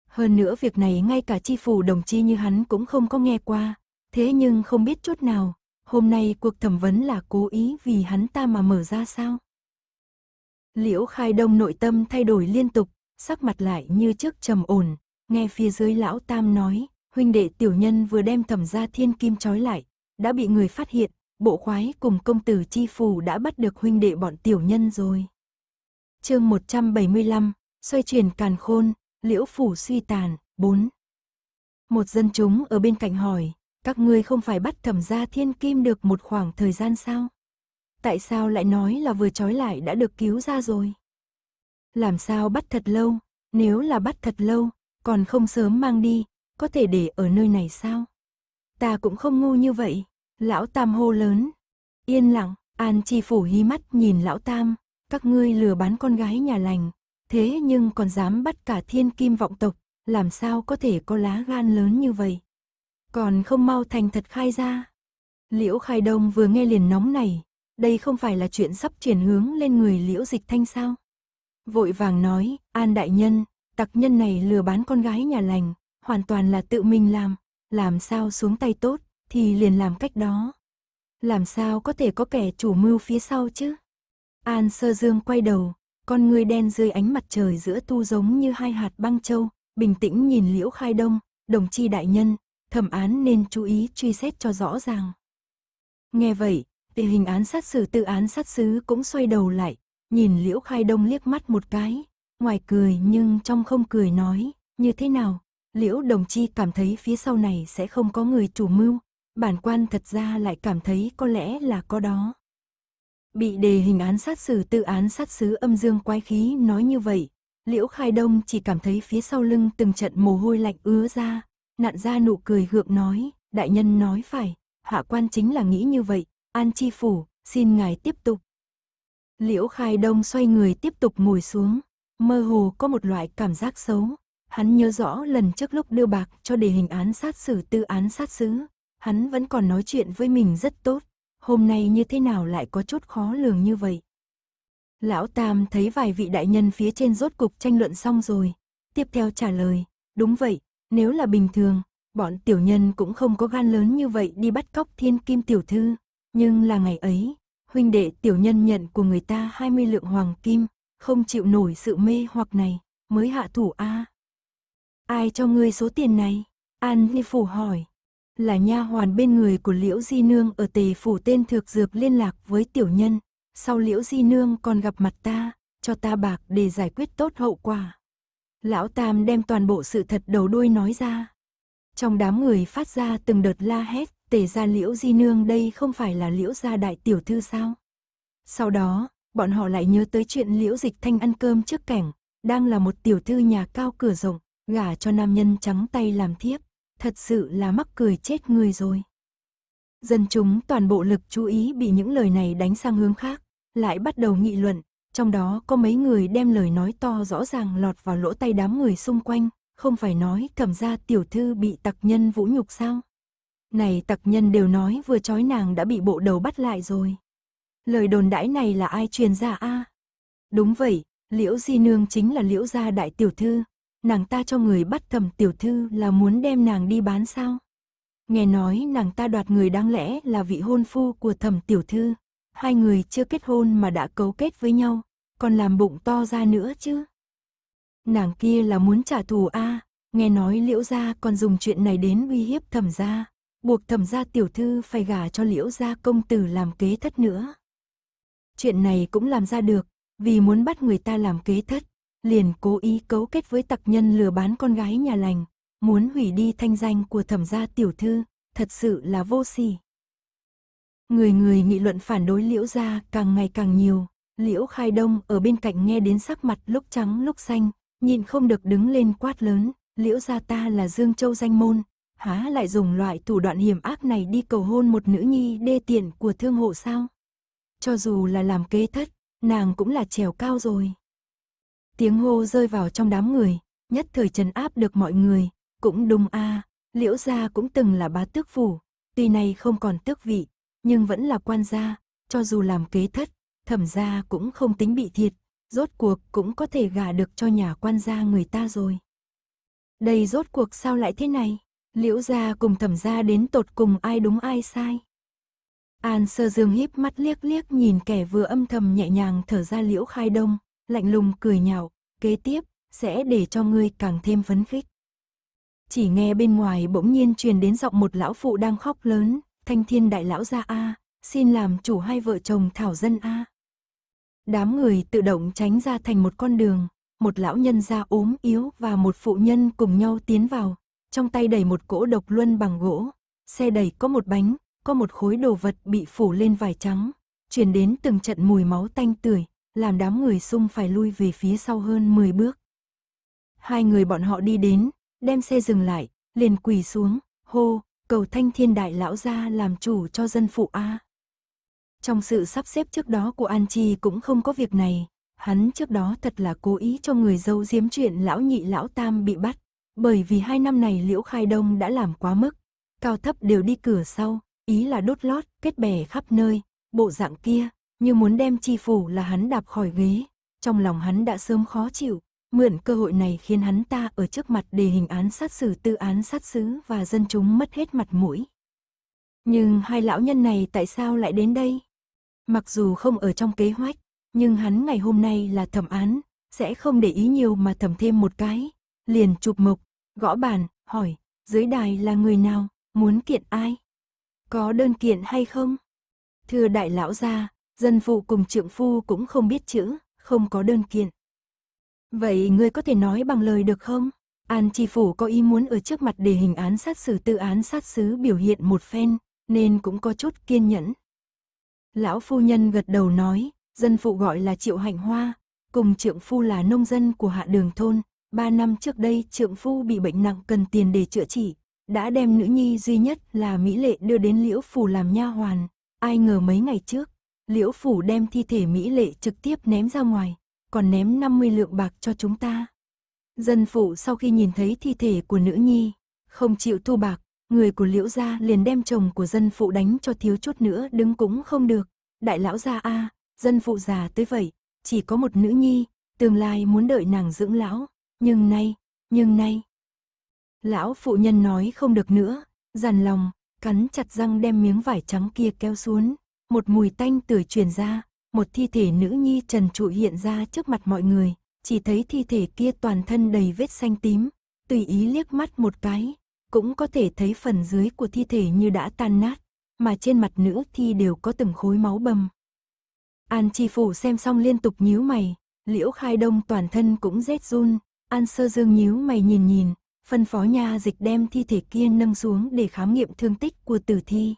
Hơn nữa việc này ngay cả chi phủ đồng chi như hắn cũng không có nghe qua, thế nhưng không biết chút nào, hôm nay cuộc thẩm vấn là cố ý vì hắn ta mà mở ra sao. Liễu Khai Đông nội tâm thay đổi liên tục, sắc mặt lại như trước trầm ổn, nghe phía dưới lão tam nói, huynh đệ tiểu nhân vừa đem thẩm gia thiên kim trói lại, đã bị người phát hiện, bộ khoái cùng công tử chi phù đã bắt được huynh đệ bọn tiểu nhân rồi. chương 175, xoay chuyển càn khôn, liễu phủ suy tàn, 4. Một dân chúng ở bên cạnh hỏi, các ngươi không phải bắt thẩm gia thiên kim được một khoảng thời gian sao? Tại sao lại nói là vừa trói lại đã được cứu ra rồi? Làm sao bắt thật lâu, nếu là bắt thật lâu, còn không sớm mang đi, có thể để ở nơi này sao? Ta cũng không ngu như vậy, lão tam hô lớn. Yên lặng, An Chi Phủ hí mắt nhìn lão tam, các ngươi lừa bán con gái nhà lành, thế nhưng còn dám bắt cả thiên kim vọng tộc, làm sao có thể có lá gan lớn như vậy? Còn không mau thành thật khai ra. Liễu Khai Đông vừa nghe liền nóng này, đây không phải là chuyện sắp chuyển hướng lên người Liễu Dịch Thanh sao? Vội vàng nói, An Đại Nhân, tặc nhân này lừa bán con gái nhà lành, hoàn toàn là tự mình làm, làm sao xuống tay tốt thì liền làm cách đó. Làm sao có thể có kẻ chủ mưu phía sau chứ? An Sơ Dương quay đầu, con người đen dưới ánh mặt trời giữa tu giống như hai hạt băng châu, bình tĩnh nhìn Liễu Khai Đông, đồng chi đại nhân, thẩm án nên chú ý truy xét cho rõ ràng. Nghe vậy, tình hình án sát xử tự án sát xứ cũng xoay đầu lại, nhìn Liễu Khai Đông liếc mắt một cái, ngoài cười nhưng trong không cười nói, như thế nào, Liễu Đồng Chi cảm thấy phía sau này sẽ không có người chủ mưu, bản quan thật ra lại cảm thấy có lẽ là có đó. Bị đề hình án sát xử tự án sát xứ âm dương quái khí nói như vậy, Liễu Khai Đông chỉ cảm thấy phía sau lưng từng trận mồ hôi lạnh ứa ra, nạn ra nụ cười gượng nói, đại nhân nói phải, hạ quan chính là nghĩ như vậy, an chi phủ, xin ngài tiếp tục. Liễu Khai Đông xoay người tiếp tục ngồi xuống, mơ hồ có một loại cảm giác xấu, Hắn nhớ rõ lần trước lúc đưa bạc cho đề hình án sát xử tư án sát xứ, hắn vẫn còn nói chuyện với mình rất tốt, hôm nay như thế nào lại có chút khó lường như vậy. Lão Tam thấy vài vị đại nhân phía trên rốt cục tranh luận xong rồi, tiếp theo trả lời, đúng vậy, nếu là bình thường, bọn tiểu nhân cũng không có gan lớn như vậy đi bắt cóc thiên kim tiểu thư, nhưng là ngày ấy, huynh đệ tiểu nhân nhận của người ta 20 lượng hoàng kim, không chịu nổi sự mê hoặc này, mới hạ thủ A. Ai cho ngươi số tiền này? An Ni Phủ hỏi. Là nha hoàn bên người của Liễu Di Nương ở tề phủ tên Thược Dược liên lạc với tiểu nhân. Sau Liễu Di Nương còn gặp mặt ta, cho ta bạc để giải quyết tốt hậu quả. Lão Tam đem toàn bộ sự thật đầu đuôi nói ra. Trong đám người phát ra từng đợt la hét, tề ra Liễu Di Nương đây không phải là Liễu gia đại tiểu thư sao? Sau đó, bọn họ lại nhớ tới chuyện Liễu Dịch Thanh ăn cơm trước cảnh, đang là một tiểu thư nhà cao cửa rộng, gả cho nam nhân trắng tay làm thiếp, thật sự là mắc cười chết người rồi. Dân chúng toàn bộ lực chú ý bị những lời này đánh sang hướng khác, lại bắt đầu nghị luận, trong đó có mấy người đem lời nói to rõ ràng lọt vào lỗ tay đám người xung quanh, không phải nói thẩm ra tiểu thư bị tặc nhân vũ nhục sao. Này tặc nhân đều nói vừa trói nàng đã bị bộ đầu bắt lại rồi. Lời đồn đãi này là ai truyền ra a? Đúng vậy, Liễu Di Nương chính là Liễu gia đại tiểu thư, nàng ta cho người bắt thẩm tiểu thư là muốn đem nàng đi bán sao? Nghe nói nàng ta đoạt người đáng lẽ là vị hôn phu của thẩm tiểu thư, hai người chưa kết hôn mà đã cấu kết với nhau, còn làm bụng to ra nữa chứ. Nàng kia là muốn trả thù a, à, nghe nói Liễu gia còn dùng chuyện này đến uy hiếp thẩm gia, buộc thẩm gia tiểu thư phải gả cho Liễu gia công tử làm kế thất nữa. Chuyện này cũng làm ra được, vì muốn bắt người ta làm kế thất liền cố ý cấu kết với tặc nhân lừa bán con gái nhà lành, muốn hủy đi thanh danh của thẩm gia tiểu thư, thật sự là vô sỉ. Người người nghị luận phản đối liễu gia càng ngày càng nhiều, liễu khai đông ở bên cạnh nghe đến sắc mặt lúc trắng lúc xanh, nhìn không được đứng lên quát lớn, liễu gia ta là Dương Châu danh môn, há lại dùng loại thủ đoạn hiểm ác này đi cầu hôn một nữ nhi đê tiện của thương hộ sao? Cho dù là làm kế thất, nàng cũng là trèo cao rồi. Tiếng hô rơi vào trong đám người, nhất thời trấn áp được mọi người, cũng đúng a, à, Liễu gia cũng từng là bá tước phủ, tuy nay không còn tước vị, nhưng vẫn là quan gia, cho dù làm kế thất, thẩm gia cũng không tính bị thiệt, rốt cuộc cũng có thể gả được cho nhà quan gia người ta rồi. Đây rốt cuộc sao lại thế này? Liễu gia cùng thẩm gia đến tột cùng ai đúng ai sai? An sơ dương híp mắt liếc liếc nhìn kẻ vừa âm thầm nhẹ nhàng thở ra liễu khai đông, lạnh lùng cười nhạo, kế tiếp, sẽ để cho ngươi càng thêm phấn khích. Chỉ nghe bên ngoài bỗng nhiên truyền đến giọng một lão phụ đang khóc lớn, thanh thiên đại lão gia A, xin làm chủ hai vợ chồng thảo dân A. Đám người tự động tránh ra thành một con đường, một lão nhân da ốm yếu và một phụ nhân cùng nhau tiến vào, trong tay đầy một cỗ độc luân bằng gỗ, xe đẩy có một bánh, có một khối đồ vật bị phủ lên vải trắng, truyền đến từng trận mùi máu tanh tưởi, làm đám người sung phải lui về phía sau hơn 10 bước. Hai người bọn họ đi đến, đem xe dừng lại, liền quỳ xuống, hô, cầu thanh thiên đại lão ra làm chủ cho dân phụ A. Trong sự sắp xếp trước đó của An Chi cũng không có việc này, hắn trước đó thật là cố ý cho người dâu diếm chuyện lão nhị lão tam bị bắt, bởi vì hai năm này Liễu Khai Đông đã làm quá mức, cao thấp đều đi cửa sau, ý là đốt lót, kết bè khắp nơi, bộ dạng kia, như muốn đem chi phủ là hắn đạp khỏi ghế. Trong lòng hắn đã sớm khó chịu, mượn cơ hội này khiến hắn ta ở trước mặt đề hình án sát xử tư án sát xứ và dân chúng mất hết mặt mũi. Nhưng hai lão nhân này tại sao lại đến đây? Mặc dù không ở trong kế hoạch, nhưng hắn ngày hôm nay là thẩm án, sẽ không để ý nhiều mà thẩm thêm một cái. Liền chụp mộc, gõ bàn, hỏi, dưới đài là người nào, muốn kiện ai? Có đơn kiện hay không? Thưa đại lão gia, Dân phụ cùng trượng phu cũng không biết chữ, không có đơn kiện. Vậy ngươi có thể nói bằng lời được không? An Chi Phủ có ý muốn ở trước mặt để hình án sát xử tư án sát xứ biểu hiện một phen, nên cũng có chút kiên nhẫn. Lão phu nhân gật đầu nói, dân phụ gọi là Triệu Hạnh Hoa, cùng trượng phu là nông dân của hạ đường thôn. Ba năm trước đây trượng phu bị bệnh nặng cần tiền để chữa trị, đã đem nữ nhi duy nhất là Mỹ Lệ đưa đến Liễu Phủ làm nha hoàn. Ai ngờ mấy ngày trước, Liễu Phủ đem thi thể Mỹ Lệ trực tiếp ném ra ngoài, còn ném 50 lượng bạc cho chúng ta. Dân phụ sau khi nhìn thấy thi thể của nữ nhi, không chịu thu bạc, người của Liễu gia liền đem chồng của dân phụ đánh cho thiếu chút nữa đứng cũng không được. Đại lão gia a, dân phụ già tới vậy, chỉ có một nữ nhi, tương lai muốn đợi nàng dưỡng lão, nhưng nay, nhưng nay. Lão phụ nhân nói không được nữa, dằn lòng, cắn chặt răng đem miếng vải trắng kia kéo xuống, một mùi tanh tươi truyền ra, một thi thể nữ nhi trần trụi hiện ra trước mặt mọi người, chỉ thấy thi thể kia toàn thân đầy vết xanh tím, tùy ý liếc mắt một cái, cũng có thể thấy phần dưới của thi thể như đã tan nát, mà trên mặt nữ thi đều có từng khối máu bầm. An Chi Phủ xem xong liên tục nhíu mày, Liễu Khai Đông toàn thân cũng rét run, An Sơ Dương nhíu mày nhìn nhìn, phân phó nha dịch đem thi thể kia nâng xuống để khám nghiệm thương tích của tử thi.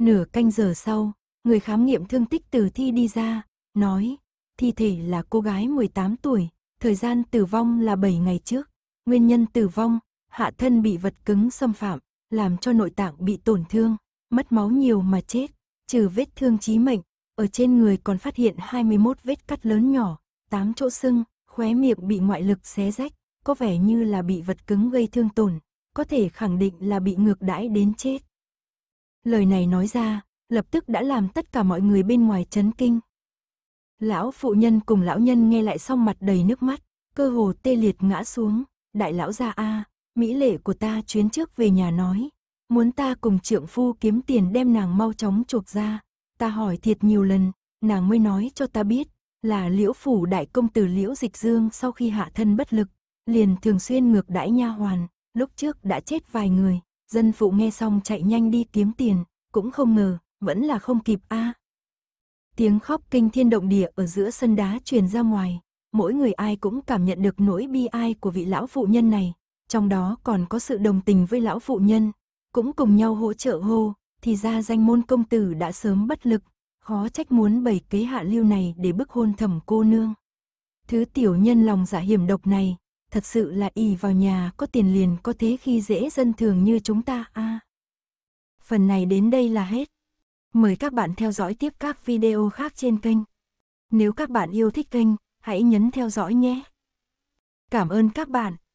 Nửa canh giờ sau, người khám nghiệm thương tích tử thi đi ra, nói, thi thể là cô gái 18 tuổi, thời gian tử vong là 7 ngày trước. Nguyên nhân tử vong, hạ thân bị vật cứng xâm phạm, làm cho nội tạng bị tổn thương, mất máu nhiều mà chết, trừ vết thương chí mệnh, ở trên người còn phát hiện 21 vết cắt lớn nhỏ, 8 chỗ sưng, khóe miệng bị ngoại lực xé rách, có vẻ như là bị vật cứng gây thương tổn, có thể khẳng định là bị ngược đãi đến chết. Lời này nói ra, lập tức đã làm tất cả mọi người bên ngoài chấn kinh. Lão phụ nhân cùng lão nhân nghe lại xong mặt đầy nước mắt, cơ hồ tê liệt ngã xuống, đại lão gia a, mỹ lệ của ta chuyến trước về nhà nói, muốn ta cùng trượng phu kiếm tiền đem nàng mau chóng chuộc ra, ta hỏi thiệt nhiều lần, nàng mới nói cho ta biết, là liễu phủ đại công tử liễu dịch dương sau khi hạ thân bất lực, liền thường xuyên ngược đãi nha hoàn, lúc trước đã chết vài người, Dân phụ nghe xong chạy nhanh đi kiếm tiền, cũng không ngờ, vẫn là không kịp a. À. Tiếng khóc kinh thiên động địa ở giữa sân đá truyền ra ngoài, mỗi người ai cũng cảm nhận được nỗi bi ai của vị lão phụ nhân này, trong đó còn có sự đồng tình với lão phụ nhân, cũng cùng nhau hỗ trợ hô, thì ra danh môn công tử đã sớm bất lực, khó trách muốn bày kế hạ lưu này để bức hôn thẩm cô nương. Thứ tiểu nhân lòng dạ hiểm độc này, thật sự là ì vào nhà có tiền liền có thế khi dễ dân thường như chúng ta a. À, phần này đến đây là hết. Mời các bạn theo dõi tiếp các video khác trên kênh. Nếu các bạn yêu thích kênh, hãy nhấn theo dõi nhé. Cảm ơn các bạn.